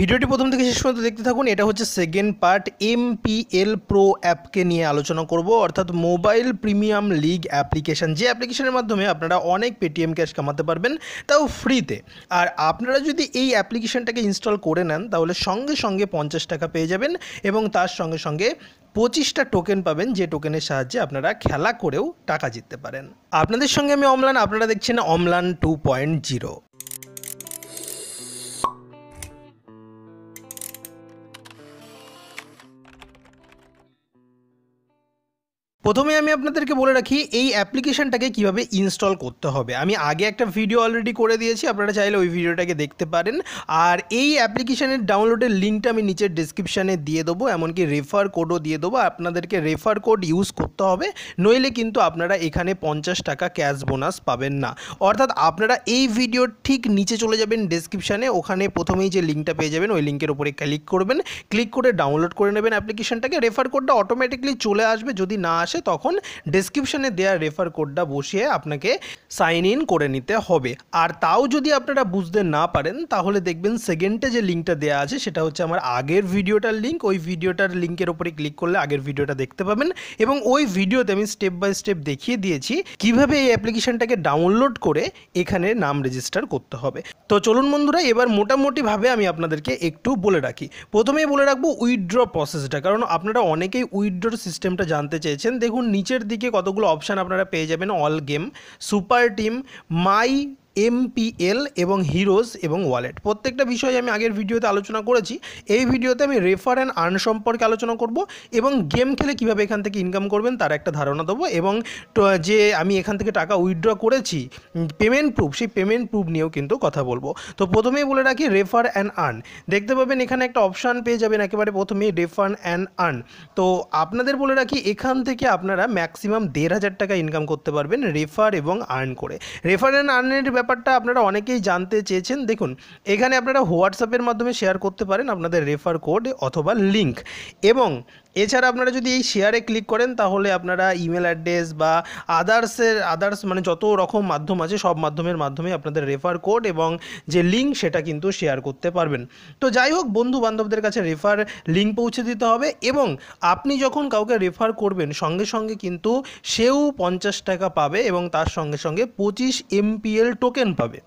ভিডিওটি প্রথম থেকে শেষ পর্যন্ত দেখতে থাকুন এটা হচ্ছে সেকেন্ড পার্ট এমপিএল প্রো অ্যাপকে নিয়ে আলোচনা করব অর্থাৎ মোবাইল প্রিমিয়াম লিগ অ্যাপ্লিকেশান যে অ্যাপ্লিকেশানের মাধ্যমে আপনারা অনেক পেটিএম ক্যাশ কামাতে পারবেন তাও ফ্রিতে আর আপনারা যদি এই অ্যাপ্লিকেশানটাকে ইনস্টল করে নেন তাহলে সঙ্গে সঙ্গে পঞ্চাশ টাকা পেয়ে যাবেন এবং তার সঙ্গে সঙ্গে পঁচিশটা টোকেন পাবেন যে টোকেনের সাহায্যে আপনারা খেলা করেও টাকা জিততে পারেন আপনাদের সঙ্গে আমি অমলান আপনারা দেখছেন অমলান টু পয়েন্ট জিরো প্রথমে আমি আপনাদেরকে বলে রাখি এই অ্যাপ্লিকেশানটাকে কিভাবে ইনস্টল করতে হবে আমি আগে একটা ভিডিও অলরেডি করে দিয়েছি আপনারা চাইলে ওই ভিডিওটাকে দেখতে পারেন আর এই অ্যাপ্লিকেশানের ডাউনলোডের লিঙ্কটা আমি নিচের ডিসক্রিপশানে দিয়ে দেবো এমনকি রেফার কোডও দিয়ে দেবো আপনাদেরকে রেফার কোড ইউজ করতে হবে নইলে কিন্তু আপনারা এখানে পঞ্চাশ টাকা ক্যাশ বোনাস পাবেন না অর্থাৎ আপনারা এই ভিডিওর ঠিক নিচে চলে যাবেন ডিসক্রিপশানে ওখানে প্রথমেই যে লিঙ্কটা পেয়ে যাবেন ওই লিঙ্কের ওপরে ক্লিক করবেন ক্লিক করে ডাউনলোড করে নেবেন অ্যাপ্লিকেশানটাকে রেফার কোডটা অটোমেটিকলি চলে আসবে যদি না আসে আসে তখন ডিসক্রিপশানে দেওয়া রেফার কোডটা বসিয়ে আপনাকে সাইন ইন করে নিতে হবে আর তাও যদি আপনারা বুঝতে না পারেন তাহলে দেখবেন সেকেন্ডে যে লিঙ্কটা দেওয়া আছে সেটা হচ্ছে আমার আগের ভিডিওটার লিঙ্ক ওই ভিডিওটার লিঙ্কের ওপরে ক্লিক করলে আগের ভিডিওটা দেখতে পাবেন এবং ওই ভিডিওতে আমি স্টেপ বাই স্টেপ দেখিয়ে দিয়েছি কিভাবে এই অ্যাপ্লিকেশানটাকে ডাউনলোড করে এখানে নাম রেজিস্টার করতে হবে তো চলুন বন্ধুরা এবার মোটামুটিভাবে আমি আপনাদেরকে একটু বলে রাখি প্রথমেই বলে রাখবো উইথড্র প্রসেসটা কারণ আপনারা অনেকেই উইথড্র সিস্টেমটা জানতে চেয়েছেন দেখুন নিচের দিকে কতগুলো অপশান আপনারা পেয়ে যাবেন all game super team my MPL এবং হিরোজ এবং ওয়ালেট প্রত্যেকটা বিষয়ে আমি আগের ভিডিওতে আলোচনা করেছি এই ভিডিওতে আমি রেফার অ্যান্ড আর্ন সম্পর্কে আলোচনা করব এবং গেম খেলে কিভাবে এখান থেকে ইনকাম করবেন তার একটা ধারণা দেবো এবং যে আমি এখান থেকে টাকা উইথড্র করেছি পেমেন্ট প্রুফ সেই পেমেন্ট প্রুফ নিয়েও কিন্তু কথা বলবো তো প্রথমেই বলে রাখি রেফার অ্যান্ড আর্ন দেখতে পাবেন এখানে একটা অপশান পেয়ে যাবেন একেবারে প্রথমেই রেফার অ্যান্ড আর্ন তো আপনাদের বলে রাখি এখান থেকে আপনারা ম্যাক্সিমাম দেড় হাজার টাকা ইনকাম করতে পারবেন রেফার এবং আর্ন করে রেফার অ্যান্ড আর্নের ব্যাপারটা আপনারা অনেকেই জানতে চেয়েছেন দেখুন এখানে আপনারা হোয়াটসঅ্যাপের মাধ্যমে শেয়ার করতে পারেন আপনাদের রেফার কোড অথবা লিঙ্ক এবং এছাড়া আপনারা যদি এই শেয়ারে ক্লিক করেন তাহলে আপনারা ইমেল অ্যাড্রেস বা আদার্সের আদার্স মানে যত রকম মাধ্যম আছে সব মাধ্যমের মাধ্যমে আপনাদের রেফার কোড এবং যে লিঙ্ক সেটা কিন্তু শেয়ার করতে পারবেন তো যাই হোক বন্ধু বান্ধবদের কাছে রেফার লিঙ্ক পৌঁছে দিতে হবে এবং আপনি যখন কাউকে রেফার করবেন সঙ্গে সঙ্গে কিন্তু সেও পঞ্চাশ টাকা পাবে এবং তার সঙ্গে সঙ্গে পঁচিশ এমপিএল টোকেন টোকেন পাবে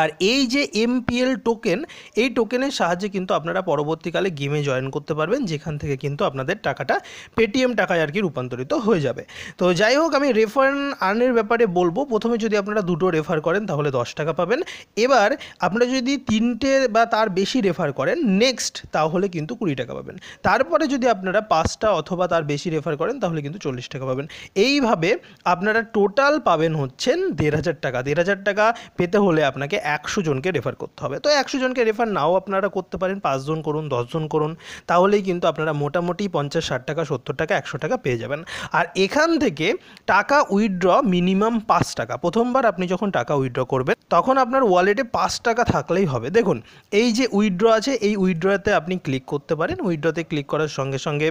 আর এই যে এমপিএল টোকেন এই টোকেনের সাহায্যে কিন্তু আপনারা পরবর্তীকালে গেমে জয়েন করতে পারবেন যেখান থেকে কিন্তু আপনাদের টাকাটা পেটিএম টাকায় আর কি রূপান্তরিত হয়ে যাবে তো যাই হোক আমি রেফার আর্নের ব্যাপারে বলবো প্রথমে যদি আপনারা দুটো রেফার করেন তাহলে দশ টাকা পাবেন এবার আপনারা যদি তিনটে বা তার বেশি রেফার করেন নেক্সট তাহলে কিন্তু কুড়ি টাকা পাবেন তারপরে যদি আপনারা পাঁচটা অথবা তার বেশি রেফার করেন তাহলে কিন্তু চল্লিশ টাকা পাবেন এইভাবে আপনারা টোটাল পাবেন হচ্ছেন দেড় হাজার টাকা দেড় হাজার টাকা পেতে হলে আপনাকে একশো জনকে রেফার করতে হবে তো একশো জনকে রেফার নাও আপনারা করতে পারেন পাঁচজন করুন দশজন করুন তাহলেই কিন্তু আপনারা মোটামুটি পঞ্চাশ ষাট টাকা সত্তর টাকা একশো টাকা পেয়ে যাবেন আর এখান থেকে টাকা উইথড্র মিনিমাম পাঁচ টাকা প্রথমবার আপনি যখন টাকা উইথড্র করবেন তখন আপনার ওয়ালেটে পাঁচ টাকা থাকলেই হবে দেখুন এই যে উইথড্র আছে এই উইথড্রতে আপনি ক্লিক করতে পারেন উইথড্রতে ক্লিক করার সঙ্গে সঙ্গে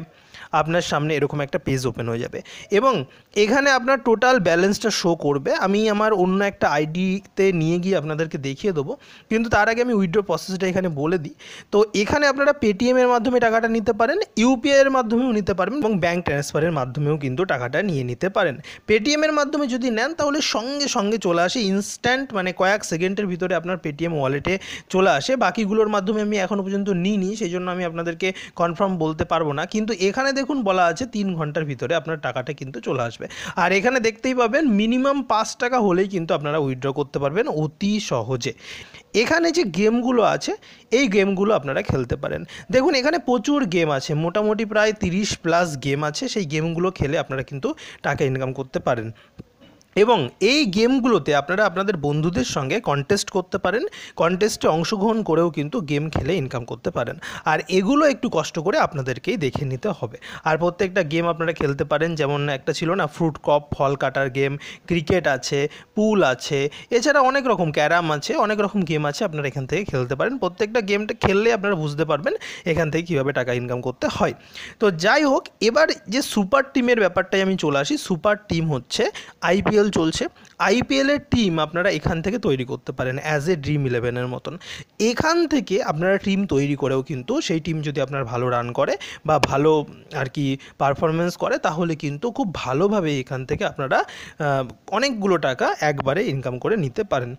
আপনার সামনে এরকম একটা পেজ ওপেন হয়ে যাবে এবং এখানে আপনার টোটাল ব্যালেন্সটা শো করবে আমি আমার অন্য একটা আইডিতে নিয়ে গিয়ে আপনাদেরকে দেখিয়ে দেবো কিন্তু তার আগে আমি উইড্রো প্রসেসটা এখানে বলে দিই তো এখানে আপনারা পেটিএমের মাধ্যমে টাকাটা নিতে পারেন ইউপিআইয়ের মাধ্যমেও নিতে পারেন এবং ব্যাঙ্ক ট্রান্সফারের মাধ্যমেও কিন্তু টাকাটা নিয়ে নিতে পারেন পেটিএমের মাধ্যমে যদি নেন তাহলে সঙ্গে সঙ্গে চলে আসে ইনস্ট্যান্ট মানে কয়েক সেকেন্ডের ভিতরে আপনার পেটিএম ওয়ালেটে চলে আসে বাকিগুলোর মাধ্যমে আমি এখনও পর্যন্ত নিইনি সেই জন্য আমি আপনাদেরকে কনফার্ম বলতে পারবো না কিন্তু এখানে দেখুন বলা আছে তিন ঘন্টার ভিতরে আপনার টাকাটা কিন্তু চলে আসবে আর এখানে দেখতেই পাবেন মিনিমাম পাঁচ টাকা হলেই কিন্তু আপনারা উইথড্র করতে পারবেন অতি সহজে এখানে যে গেমগুলো আছে এই গেমগুলো আপনারা খেলতে পারেন দেখুন এখানে প্রচুর গেম আছে মোটামুটি প্রায় তিরিশ প্লাস গেম আছে সেই গেমগুলো খেলে আপনারা কিন্তু টাকা ইনকাম করতে পারেন এবং এই গেমগুলোতে আপনারা আপনাদের বন্ধুদের সঙ্গে কন্টেস্ট করতে পারেন কন্টেস্টে অংশগ্রহণ করেও কিন্তু গেম খেলে ইনকাম করতে পারেন আর এগুলো একটু কষ্ট করে আপনাদেরকেই দেখে নিতে হবে আর প্রত্যেকটা গেম আপনারা খেলতে পারেন যেমন একটা ছিল না ফ্রুট কপ ফল কাটার গেম ক্রিকেট আছে পুল আছে এছাড়া অনেক রকম ক্যারাম আছে অনেক রকম গেম আছে আপনারা এখান থেকে খেলতে পারেন প্রত্যেকটা গেমটা খেললে আপনারা বুঝতে পারবেন এখান থেকে কীভাবে টাকা ইনকাম করতে হয় তো যাই হোক এবার যে সুপার টিমের ব্যাপারটাই আমি চলে আসি সুপার টিম হচ্ছে আইপিএল আইপিএল চলছে আইপিএলের টিম আপনারা এখান থেকে তৈরি করতে পারেন অ্যাজ এ ড্রিম ইলেভেনের মতন এখান থেকে আপনারা টিম তৈরি করেও কিন্তু সেই টিম যদি আপনার ভালো রান করে বা ভালো আর কি পারফরমেন্স করে তাহলে কিন্তু খুব ভালোভাবে এখান থেকে আপনারা অনেকগুলো টাকা একবারে ইনকাম করে নিতে পারেন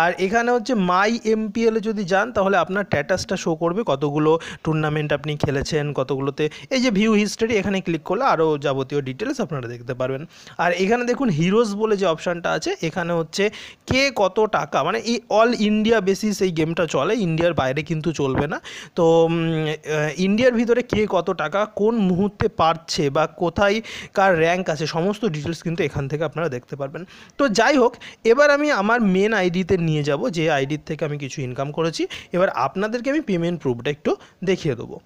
আর এখানে হচ্ছে মাই এমপিএলে যদি যান তাহলে আপনার স্ট্যাটাসটা শো করবে কতগুলো টুর্নামেন্ট আপনি খেলেছেন কতগুলোতে এই যে ভিউ হিস্টোরি এখানে ক্লিক করলে আরও যাবতীয় ডিটেলস আপনারা দেখতে পারবেন আর এখানে দেখুন হিরোজ বলে যে অপশানটা আছে এখানে হচ্ছে কে কত টাকা মানে এই অল ইন্ডিয়া বেসিস এই গেমটা চলে ইন্ডিয়ার বাইরে কিন্তু চলবে না তো ইন্ডিয়ার ভিতরে কে কত টাকা কোন মুহূর্তে পারছে বা কোথায় কার র্যাঙ্ক আছে সমস্ত ডিটেলস কিন্তু এখান থেকে আপনারা দেখতে পারবেন তো যাই হোক এবার আমি আমার মেন আইডিতে নিয়ে যাব যে আইডির থেকে আমি কিছু ইনকাম করেছি এবার আপনাদেরকে আমি পেমেন্ট প্রুফটা একটু দেখিয়ে দেবো